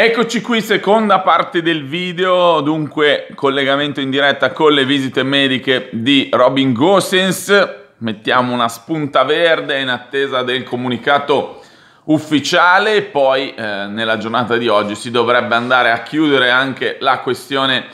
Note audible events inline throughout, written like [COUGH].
Eccoci qui, seconda parte del video, dunque collegamento in diretta con le visite mediche di Robin Gosens. Mettiamo una spunta verde in attesa del comunicato ufficiale poi eh, nella giornata di oggi si dovrebbe andare a chiudere anche la questione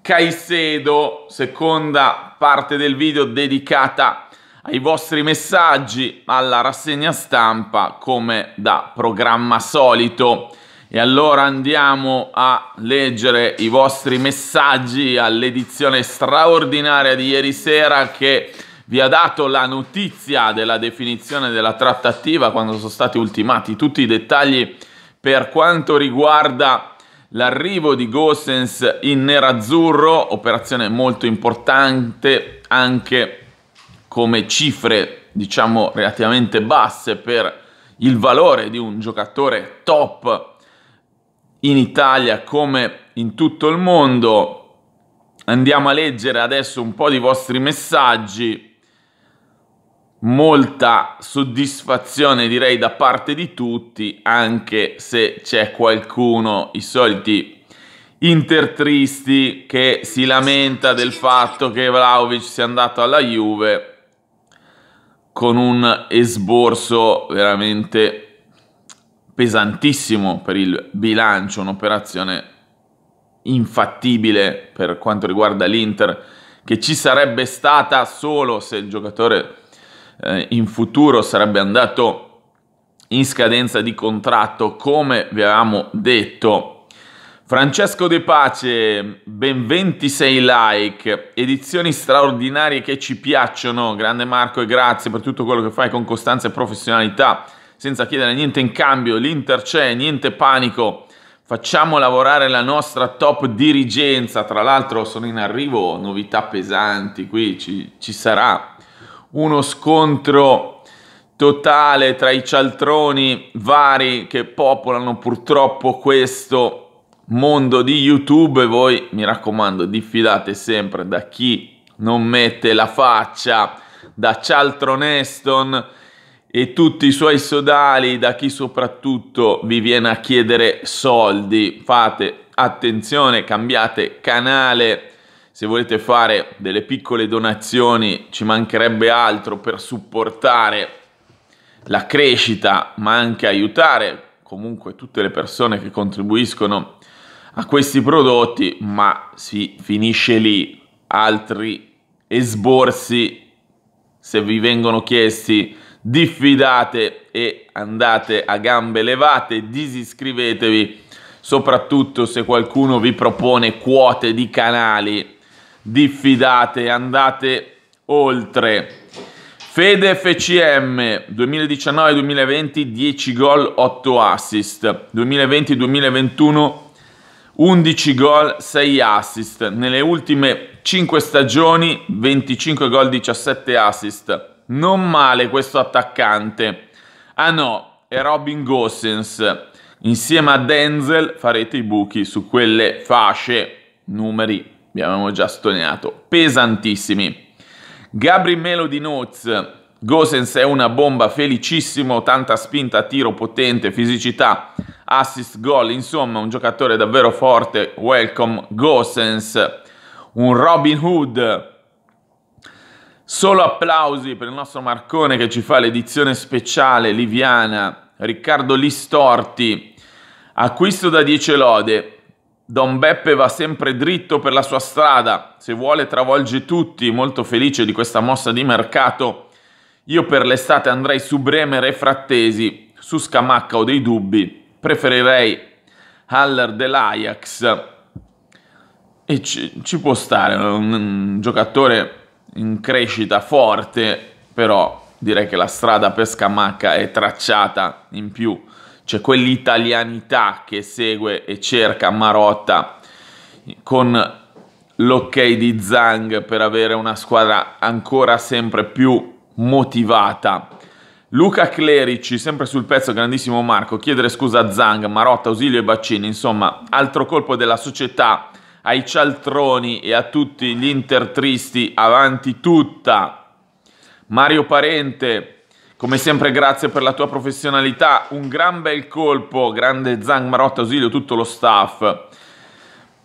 Caicedo, seconda parte del video dedicata ai vostri messaggi alla rassegna stampa come da programma solito. E allora andiamo a leggere i vostri messaggi all'edizione straordinaria di ieri sera che vi ha dato la notizia della definizione della trattativa quando sono stati ultimati tutti i dettagli per quanto riguarda l'arrivo di Gosens in nerazzurro, operazione molto importante anche come cifre diciamo relativamente basse per il valore di un giocatore top in Italia come in tutto il mondo. Andiamo a leggere adesso un po' di vostri messaggi. Molta soddisfazione direi da parte di tutti, anche se c'è qualcuno, i soliti intertristi che si lamenta del fatto che Vlaovic sia andato alla Juve con un esborso veramente pesantissimo per il bilancio, un'operazione infattibile per quanto riguarda l'Inter, che ci sarebbe stata solo se il giocatore eh, in futuro sarebbe andato in scadenza di contratto, come vi avevamo detto. Francesco De Pace, ben 26 like, edizioni straordinarie che ci piacciono, grande Marco e grazie per tutto quello che fai con costanza e professionalità senza chiedere niente in cambio, l'Inter c'è, niente panico, facciamo lavorare la nostra top dirigenza, tra l'altro sono in arrivo novità pesanti, qui ci, ci sarà uno scontro totale tra i cialtroni vari che popolano purtroppo questo mondo di YouTube e voi mi raccomando diffidate sempre da chi non mette la faccia da Cialtron Eston e tutti i suoi sodali da chi soprattutto vi viene a chiedere soldi. Fate attenzione, cambiate canale. Se volete fare delle piccole donazioni ci mancherebbe altro per supportare la crescita, ma anche aiutare comunque tutte le persone che contribuiscono a questi prodotti, ma si finisce lì. Altri esborsi, se vi vengono chiesti, diffidate e andate a gambe levate, disiscrivetevi soprattutto se qualcuno vi propone quote di canali, diffidate, andate oltre. Fede FCM 2019-2020 10 gol 8 assist, 2020-2021 11 gol 6 assist, nelle ultime 5 stagioni 25 gol 17 assist. Non male questo attaccante. Ah no, è Robin Gossens. Insieme a Denzel farete i buchi su quelle fasce, numeri, vi avevamo già stonato, pesantissimi. Gabri Melo di Noz, Gosens è una bomba, felicissimo, tanta spinta, tiro potente, fisicità, assist, gol, insomma un giocatore davvero forte, welcome Gosens, un Robin Hood Solo applausi per il nostro Marcone che ci fa l'edizione speciale liviana. Riccardo Listorti, acquisto da 10 lode. Don Beppe va sempre dritto per la sua strada, se vuole travolge tutti, molto felice di questa mossa di mercato. Io per l'estate andrei su Bremer e Frattesi, su Scamacca ho dei dubbi, preferirei Haller dell'Ajax. E ci, ci può stare, un, un giocatore in crescita forte, però direi che la strada per Scamacca è tracciata in più. C'è quell'italianità che segue e cerca Marotta con l'ok di Zhang per avere una squadra ancora sempre più motivata. Luca Clerici, sempre sul pezzo, grandissimo Marco, chiedere scusa a Zhang, Marotta, Ausilio e Baccini, insomma, altro colpo della società ai cialtroni e a tutti gli intertristi, avanti tutta. Mario Parente, come sempre grazie per la tua professionalità, un gran bel colpo, grande Zang Marotta Ausilio, tutto lo staff.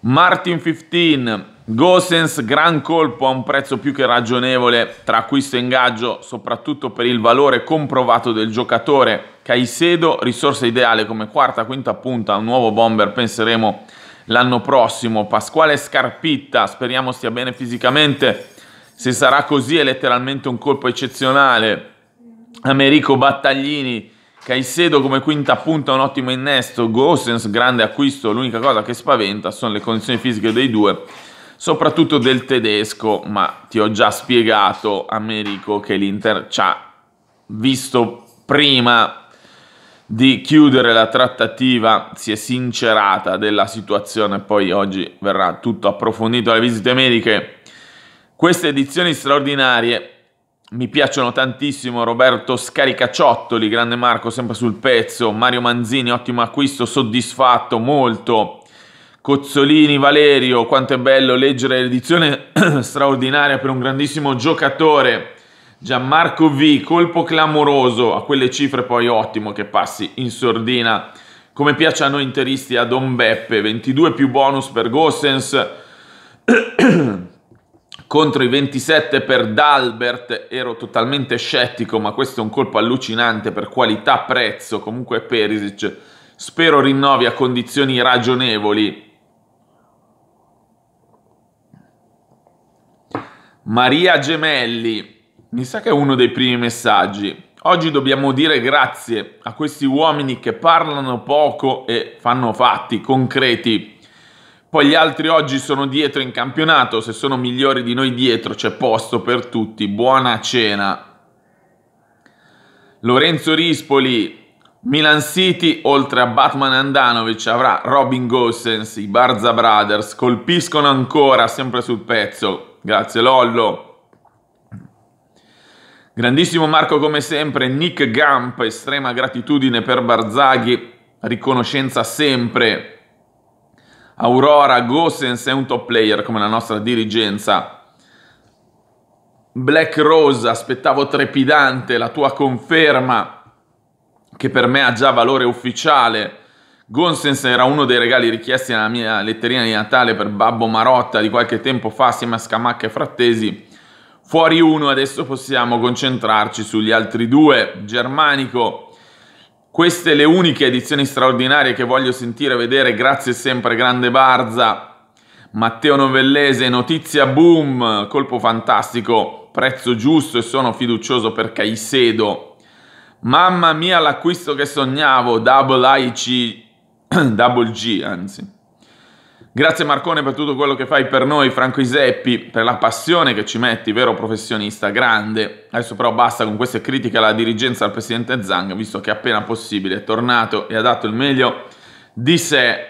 Martin 15, Gosens, gran colpo a un prezzo più che ragionevole tra acquisto e ingaggio, soprattutto per il valore comprovato del giocatore. Caicedo, risorsa ideale come quarta, quinta punta, un nuovo bomber, penseremo l'anno prossimo. Pasquale Scarpitta, speriamo stia bene fisicamente, se sarà così è letteralmente un colpo eccezionale. Americo Battaglini, Caicedo come quinta punta, un ottimo innesto. Gosens, grande acquisto. L'unica cosa che spaventa sono le condizioni fisiche dei due, soprattutto del tedesco. Ma ti ho già spiegato, Americo, che l'Inter ci ha visto prima di chiudere la trattativa, si è sincerata della situazione, poi oggi verrà tutto approfondito alle visite mediche. Queste edizioni straordinarie mi piacciono tantissimo, Roberto Scaricacciottoli, grande Marco, sempre sul pezzo, Mario Manzini, ottimo acquisto, soddisfatto molto. Cozzolini, Valerio, quanto è bello leggere l'edizione [CLEARS THROAT] straordinaria per un grandissimo giocatore Gianmarco V, colpo clamoroso, a quelle cifre poi ottimo che passi in sordina, come piace a noi interisti a Don Beppe, 22 più bonus per Gossens [CLEARS THROAT] contro i 27 per Dalbert, ero totalmente scettico, ma questo è un colpo allucinante per qualità prezzo, comunque Perisic, spero rinnovi a condizioni ragionevoli. Maria Gemelli, mi sa che è uno dei primi messaggi. Oggi dobbiamo dire grazie a questi uomini che parlano poco e fanno fatti concreti. Poi gli altri oggi sono dietro in campionato, se sono migliori di noi dietro c'è posto per tutti. Buona cena. Lorenzo Rispoli, Milan City, oltre a Batman Andanovic, avrà Robin Gossens, i Barza Brothers, colpiscono ancora, sempre sul pezzo. Grazie Lollo. Grandissimo Marco come sempre, Nick Gump, estrema gratitudine per Barzaghi, riconoscenza sempre. Aurora Gosens è un top player come la nostra dirigenza. Black Rose, aspettavo trepidante la tua conferma che per me ha già valore ufficiale. Gonsens era uno dei regali richiesti nella mia letterina di Natale per Babbo Marotta di qualche tempo fa assieme a Scamacca e Frattesi. Fuori uno, adesso possiamo concentrarci sugli altri due. Germanico, queste le uniche edizioni straordinarie che voglio sentire vedere, grazie sempre grande Barza. Matteo Novellese, notizia boom, colpo fantastico, prezzo giusto e sono fiducioso per Caicedo. Mamma mia l'acquisto che sognavo, double IC, [CLEARS THROAT] double G anzi. Grazie Marcone per tutto quello che fai per noi, Franco Iseppi, per la passione che ci metti, vero professionista, grande. Adesso però basta con queste critiche alla dirigenza al presidente Zang, visto che appena possibile è tornato e ha dato il meglio di sé.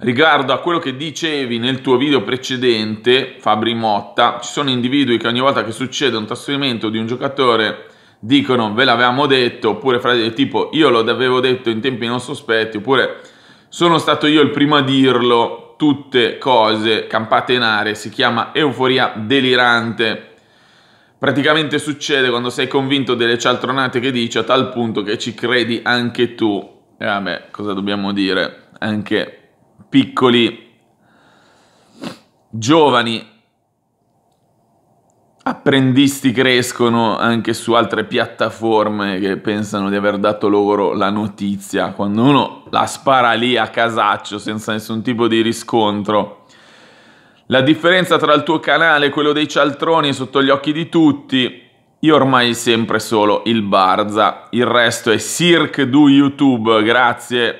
Riguardo a quello che dicevi nel tuo video precedente, Fabri Motta, ci sono individui che ogni volta che succede un trasferimento di un giocatore dicono ve l'avevamo detto, oppure fra tipo io lo avevo detto in tempi non sospetti, oppure sono stato io il primo a dirlo, tutte cose campate in aria, si chiama euforia delirante. Praticamente succede quando sei convinto delle cialtronate che dici a tal punto che ci credi anche tu. E vabbè, cosa dobbiamo dire? Anche piccoli giovani apprendisti crescono anche su altre piattaforme che pensano di aver dato loro la notizia, quando uno la spara lì a casaccio senza nessun tipo di riscontro. La differenza tra il tuo canale e quello dei cialtroni è sotto gli occhi di tutti. Io ormai sempre solo il Barza, il resto è Cirque du YouTube. Grazie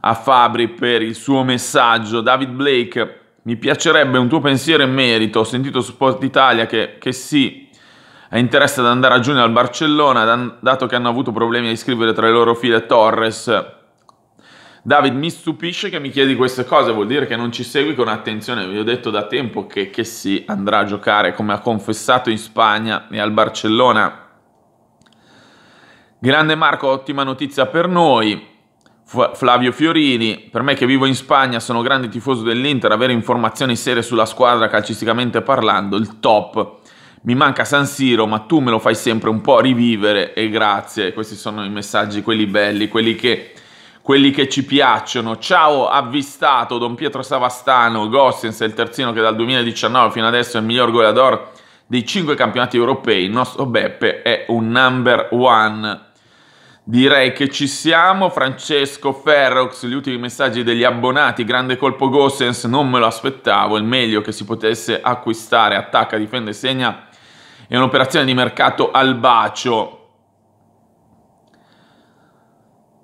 a Fabri per il suo messaggio. David Blake mi piacerebbe un tuo pensiero in merito. Ho sentito su Sport Italia che, che sì, ha interesse ad andare a giugno al Barcellona, dato che hanno avuto problemi a iscrivere tra le loro file Torres. David, mi stupisce che mi chiedi queste cose, vuol dire che non ci segui con attenzione. Vi ho detto da tempo che, che sì, andrà a giocare, come ha confessato in Spagna e al Barcellona. Grande Marco, ottima notizia per noi. Flavio Fiorini, per me che vivo in Spagna, sono grande tifoso dell'Inter, avere informazioni serie sulla squadra calcisticamente parlando, il top. Mi manca San Siro, ma tu me lo fai sempre un po' rivivere e grazie. Questi sono i messaggi, quelli belli, quelli che, quelli che ci piacciono. Ciao avvistato Don Pietro Savastano, Gossens è il terzino che dal 2019 fino adesso è il miglior goleador dei cinque campionati europei. Il nostro Beppe è un number one Direi che ci siamo, Francesco Ferrox, gli ultimi messaggi degli abbonati, grande colpo Gossens, non me lo aspettavo, il meglio che si potesse acquistare, attacca, difende, segna, è un'operazione di mercato al bacio.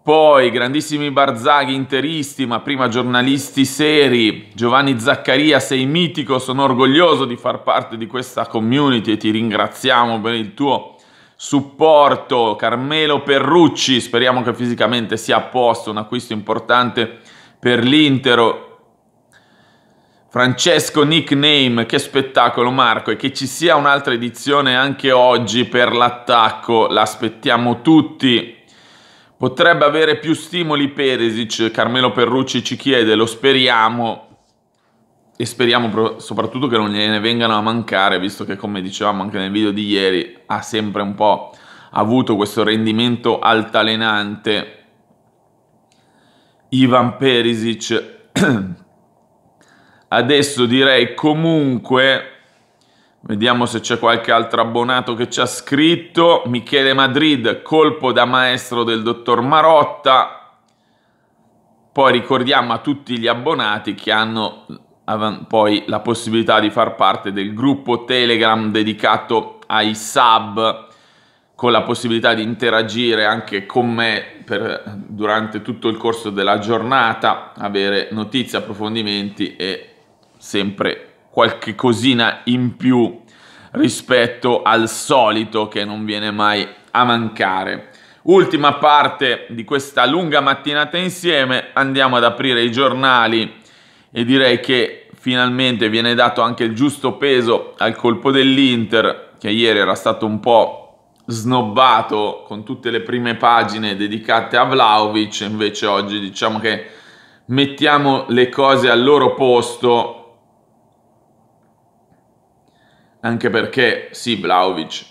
Poi, grandissimi barzaghi interisti, ma prima giornalisti seri, Giovanni Zaccaria, sei mitico, sono orgoglioso di far parte di questa community e ti ringraziamo per il tuo supporto Carmelo Perrucci, speriamo che fisicamente sia a posto, un acquisto importante per l'Intero. Francesco Nickname, che spettacolo Marco e che ci sia un'altra edizione anche oggi per l'attacco, l'aspettiamo tutti. Potrebbe avere più stimoli Peresic, Carmelo Perrucci ci chiede, lo speriamo e speriamo soprattutto che non gliene vengano a mancare, visto che come dicevamo anche nel video di ieri, ha sempre un po' avuto questo rendimento altalenante. Ivan Perisic [CLEARS THROAT] adesso direi comunque vediamo se c'è qualche altro abbonato che ci ha scritto Michele Madrid colpo da maestro del dottor Marotta poi ricordiamo a tutti gli abbonati che hanno poi la possibilità di far parte del gruppo Telegram dedicato ai sub con la possibilità di interagire anche con me per, durante tutto il corso della giornata, avere notizie, approfondimenti e sempre qualche cosina in più rispetto al solito che non viene mai a mancare. Ultima parte di questa lunga mattinata insieme, andiamo ad aprire i giornali e direi che finalmente viene dato anche il giusto peso al colpo dell'Inter che ieri era stato un po' snobbato con tutte le prime pagine dedicate a Vlaovic, invece oggi diciamo che mettiamo le cose al loro posto anche perché sì, Vlaovic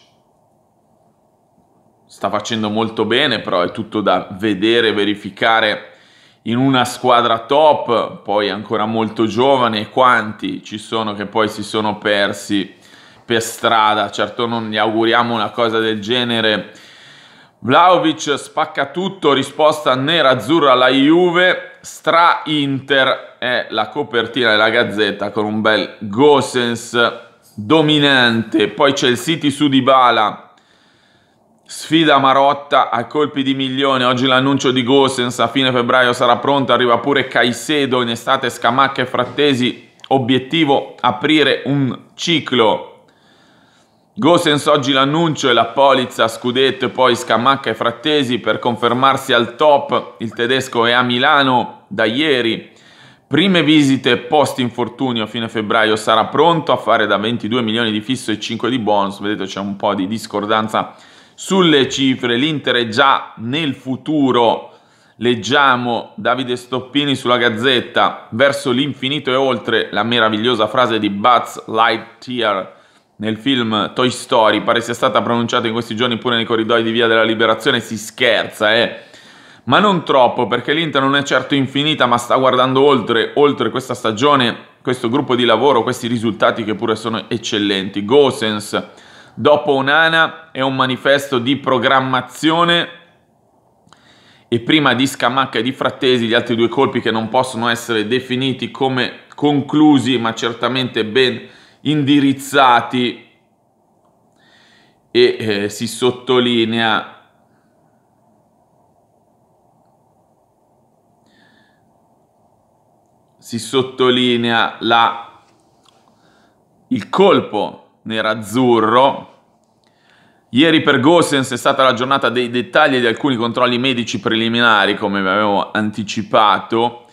sta facendo molto bene, però è tutto da vedere, verificare in una squadra top, poi ancora molto giovane, e quanti ci sono che poi si sono persi per strada. Certo non gli auguriamo una cosa del genere. Vlaovic spacca tutto, risposta nera-azzurra alla Juve, stra-Inter è la copertina della Gazzetta con un bel Gosens dominante. Poi c'è il City su Dybala Sfida Marotta a colpi di milione, oggi l'annuncio di Gosens, a fine febbraio sarà pronto, arriva pure Caicedo, in estate Scamacca e Frattesi, obiettivo aprire un ciclo. Gosens oggi l'annuncio e la polizza Scudetto e poi Scamacca e Frattesi per confermarsi al top, il tedesco è a Milano da ieri. Prime visite post infortunio a fine febbraio sarà pronto a fare da 22 milioni di fisso e 5 di bonus, vedete c'è un po' di discordanza sulle cifre. L'Inter è già nel futuro, leggiamo Davide Stoppini sulla Gazzetta, verso l'infinito e oltre la meravigliosa frase di Buzz Lightyear nel film Toy Story, pare sia stata pronunciata in questi giorni pure nei corridoi di Via della Liberazione, si scherza, eh. Ma non troppo, perché l'Inter non è certo infinita, ma sta guardando oltre, oltre questa stagione, questo gruppo di lavoro, questi risultati che pure sono eccellenti. Gosens, Dopo Onana è un manifesto di programmazione e prima di Scamacca e di Frattesi gli altri due colpi che non possono essere definiti come conclusi ma certamente ben indirizzati e eh, si sottolinea si sottolinea la, il colpo nerazzurro. Ieri per Gosens è stata la giornata dei dettagli di alcuni controlli medici preliminari, come vi avevo anticipato.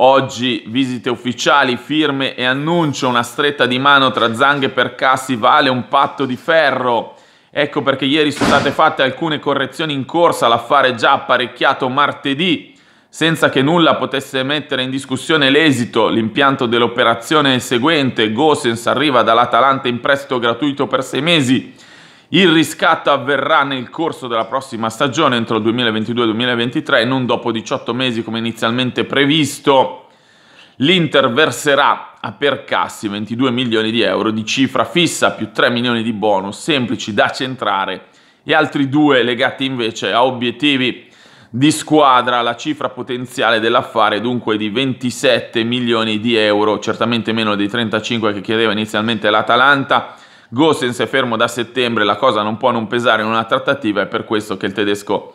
Oggi visite ufficiali, firme e annuncio, una stretta di mano tra Zanghe per Cassi vale un patto di ferro. Ecco perché ieri sono state fatte alcune correzioni in corsa, l'affare già apparecchiato martedì senza che nulla potesse mettere in discussione l'esito, l'impianto dell'operazione seguente, Gosens arriva dall'Atalanta in prestito gratuito per sei mesi, il riscatto avverrà nel corso della prossima stagione, entro il 2022-2023, e non dopo 18 mesi come inizialmente previsto. L'Inter verserà a percassi 22 milioni di euro di cifra fissa più 3 milioni di bonus semplici da centrare e altri due legati invece a obiettivi di squadra, la cifra potenziale dell'affare dunque di 27 milioni di euro, certamente meno dei 35 che chiedeva inizialmente l'Atalanta. Gosens è fermo da settembre, la cosa non può non pesare in una trattativa, è per questo che il tedesco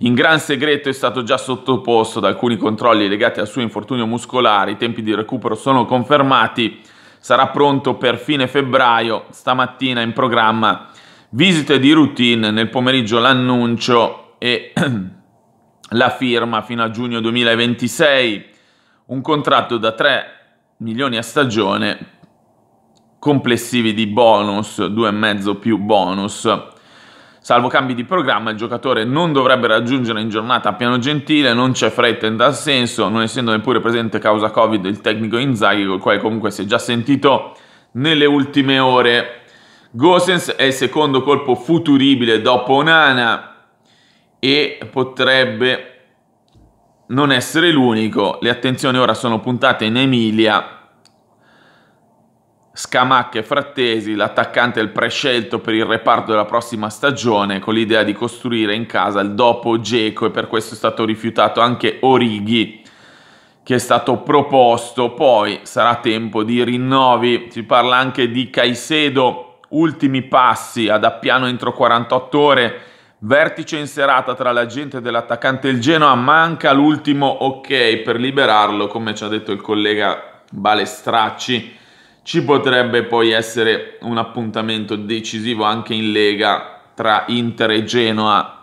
in gran segreto è stato già sottoposto ad alcuni controlli legati al suo infortunio muscolare, i tempi di recupero sono confermati, sarà pronto per fine febbraio, stamattina in programma visite di routine, nel pomeriggio l'annuncio e [CLEARS THROAT] la firma fino a giugno 2026, un contratto da 3 milioni a stagione, complessivi di bonus, 2,5 più bonus. Salvo cambi di programma, il giocatore non dovrebbe raggiungere in giornata a piano gentile, non c'è fretta in tal senso, non essendo neppure presente causa Covid il tecnico Inzaghi, col quale comunque si è già sentito nelle ultime ore. Gosens è il secondo colpo futuribile dopo Onana, e potrebbe non essere l'unico. Le attenzioni ora sono puntate in Emilia. Scamacca e Frattesi, l'attaccante è il prescelto per il reparto della prossima stagione con l'idea di costruire in casa il dopo Geco e per questo è stato rifiutato anche Orighi che è stato proposto, poi sarà tempo di rinnovi, si parla anche di Caicedo, ultimi passi ad Appiano entro 48 ore, Vertice in serata tra l'agente gente dell'attaccante e il Genoa, manca l'ultimo ok per liberarlo, come ci ha detto il collega Balestracci. Ci potrebbe poi essere un appuntamento decisivo anche in Lega tra Inter e Genoa.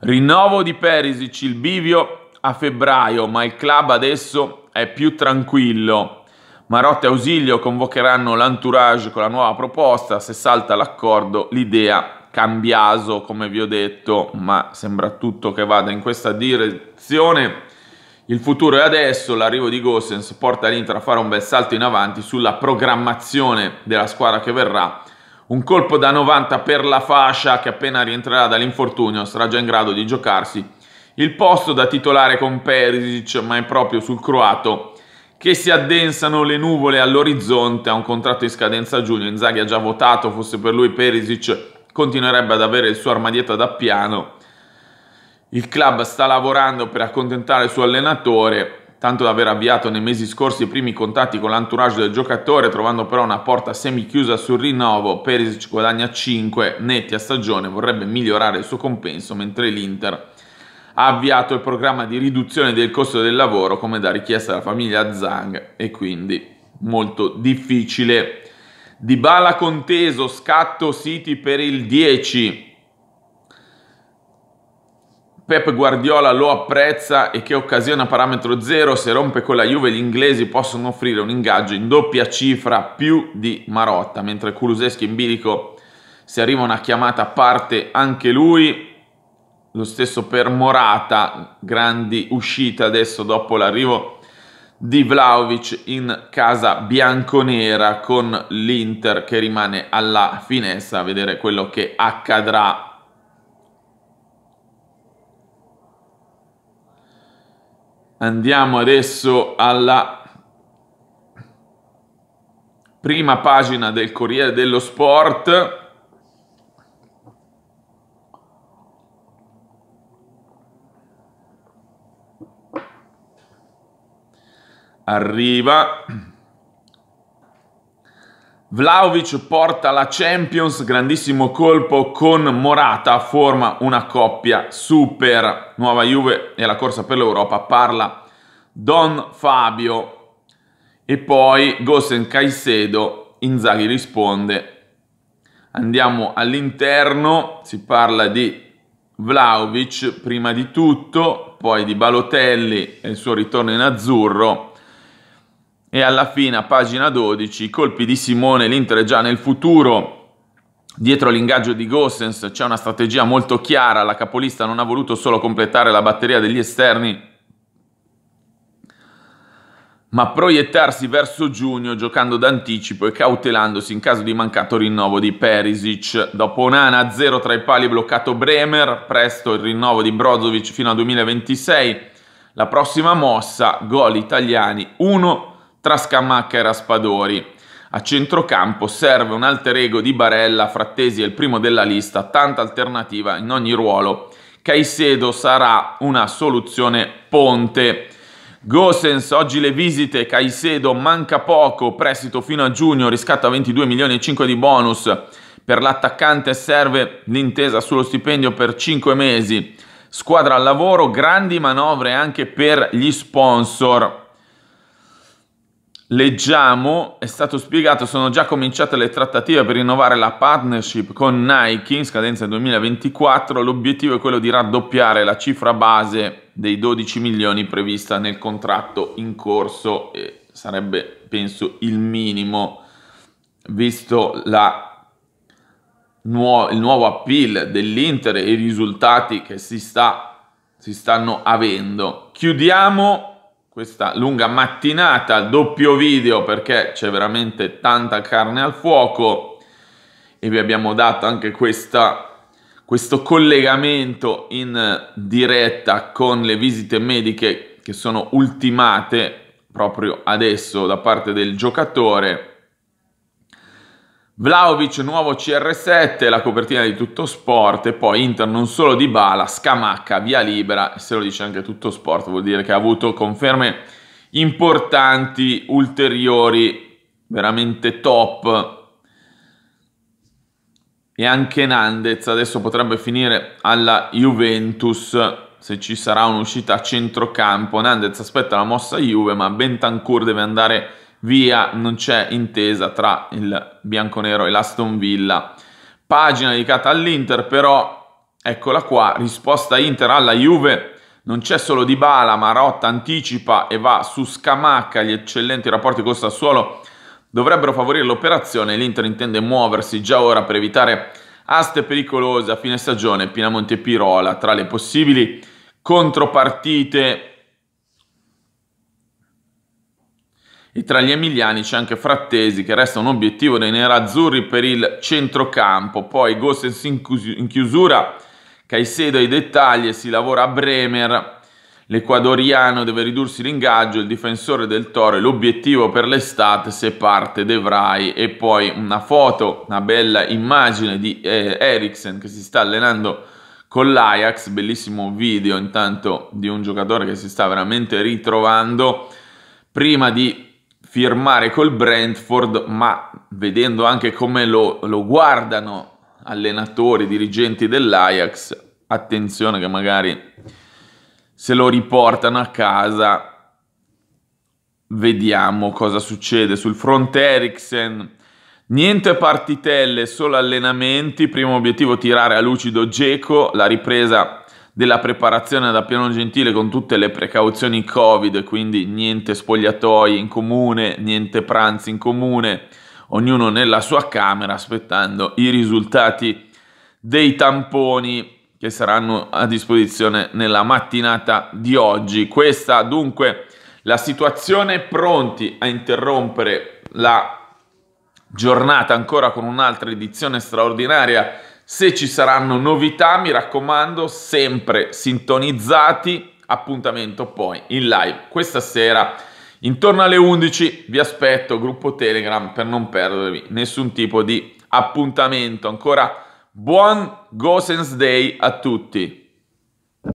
Rinnovo di Perisic, il bivio a febbraio, ma il club adesso è più tranquillo. Marotta e Ausilio convocheranno l'entourage con la nuova proposta, se salta l'accordo l'idea cambiato, come vi ho detto, ma sembra tutto che vada in questa direzione. Il futuro è adesso, l'arrivo di Gossens porta l'Inter a fare un bel salto in avanti sulla programmazione della squadra che verrà. Un colpo da 90 per la fascia che appena rientrerà dall'infortunio sarà già in grado di giocarsi il posto da titolare con Perisic, ma è proprio sul croato che si addensano le nuvole all'orizzonte ha un contratto in scadenza a giugno. Inzaghi ha già votato, fosse per lui Perisic continuerebbe ad avere il suo armadietto da piano. Il club sta lavorando per accontentare il suo allenatore, tanto da aver avviato nei mesi scorsi i primi contatti con l'entourage del giocatore, trovando però una porta semichiusa sul rinnovo. Perisic guadagna 5 netti a stagione, vorrebbe migliorare il suo compenso, mentre l'Inter ha avviato il programma di riduzione del costo del lavoro, come da richiesta della famiglia Zang, e quindi molto difficile di Bala conteso, scatto City per il 10. Pep Guardiola lo apprezza e che occasione a parametro zero, se rompe con la Juve gli inglesi possono offrire un ingaggio in doppia cifra più di Marotta, mentre Kuluseschi in bilico se arriva una chiamata parte anche lui, lo stesso per Morata, grandi uscite adesso dopo l'arrivo di Vlaovic in casa bianconera con l'Inter che rimane alla finestra a vedere quello che accadrà Andiamo adesso alla prima pagina del Corriere dello Sport. arriva. Vlaovic porta la Champions, grandissimo colpo con Morata, forma una coppia super. Nuova Juve e la corsa per l'Europa, parla Don Fabio. E poi Gossen Caicedo, Inzaghi risponde. Andiamo all'interno, si parla di Vlaovic prima di tutto, poi di Balotelli e il suo ritorno in azzurro e alla fine a pagina 12 colpi di Simone, l'Inter è già nel futuro. Dietro l'ingaggio di Gossens c'è una strategia molto chiara, la capolista non ha voluto solo completare la batteria degli esterni, ma proiettarsi verso giugno giocando d'anticipo e cautelandosi in caso di mancato rinnovo di Perisic. Dopo Onana 0 tra i pali bloccato Bremer, presto il rinnovo di Brozovic fino al 2026. La prossima mossa, gol italiani 1 tra Scamacca e Raspadori. A centrocampo serve un alter ego di Barella, Frattesi è il primo della lista, tanta alternativa in ogni ruolo. Caicedo sarà una soluzione ponte. Gosens, oggi le visite, Caicedo manca poco, prestito fino a giugno, riscatta 22 milioni e 5 di bonus. Per l'attaccante serve l'intesa sullo stipendio per 5 mesi. Squadra al lavoro, grandi manovre anche per gli sponsor. Leggiamo, è stato spiegato, sono già cominciate le trattative per rinnovare la partnership con Nike in scadenza 2024, l'obiettivo è quello di raddoppiare la cifra base dei 12 milioni prevista nel contratto in corso e sarebbe penso il minimo visto la, nuo, il nuovo appeal dell'Inter e i risultati che si, sta, si stanno avendo. Chiudiamo questa lunga mattinata, doppio video perché c'è veramente tanta carne al fuoco e vi abbiamo dato anche questa, questo collegamento in diretta con le visite mediche che sono ultimate proprio adesso da parte del giocatore Vlaovic, nuovo CR7, la copertina di Tutto Sport e poi Inter non solo di Bala, Scamacca, via libera, se lo dice anche Tutto Sport vuol dire che ha avuto conferme importanti, ulteriori, veramente top e anche Nandez adesso potrebbe finire alla Juventus se ci sarà un'uscita a centrocampo. Nandez aspetta la mossa Juve, ma Bentancur deve andare via, non c'è intesa tra il bianconero e l'Aston Villa. Pagina dedicata all'Inter, però eccola qua, risposta Inter alla Juve. Non c'è solo Di Bala, Marotta anticipa e va su Scamacca, gli eccellenti rapporti con Sassuolo dovrebbero favorire l'operazione. L'Inter intende muoversi già ora per evitare aste pericolose a fine stagione, Pinamonte e Pirola tra le possibili contropartite E tra gli emiliani c'è anche Frattesi che resta un obiettivo dei nerazzurri per il centrocampo. Poi Gossens in chiusura, Caicedo ai dettagli e si lavora a Bremer. L'equadoriano deve ridursi l'ingaggio, il difensore del Toro è l'obiettivo per l'estate se parte De Vrij. E poi una foto, una bella immagine di eh, Eriksen che si sta allenando con l'Ajax, bellissimo video intanto di un giocatore che si sta veramente ritrovando prima di firmare col Brentford, ma vedendo anche come lo, lo guardano allenatori, dirigenti dell'Ajax, attenzione che magari se lo riportano a casa vediamo cosa succede sul fronte Eriksen. Niente partitelle, solo allenamenti. Primo obiettivo tirare a lucido Geco, la ripresa della preparazione da Piano Gentile con tutte le precauzioni Covid, quindi niente spogliatoi in comune, niente pranzi in comune, ognuno nella sua camera aspettando i risultati dei tamponi che saranno a disposizione nella mattinata di oggi. Questa dunque la situazione, pronti a interrompere la giornata ancora con un'altra edizione straordinaria se ci saranno novità, mi raccomando, sempre sintonizzati. Appuntamento poi in live questa sera intorno alle 11. Vi aspetto, gruppo Telegram, per non perdervi nessun tipo di appuntamento. Ancora buon Gosens Day a tutti.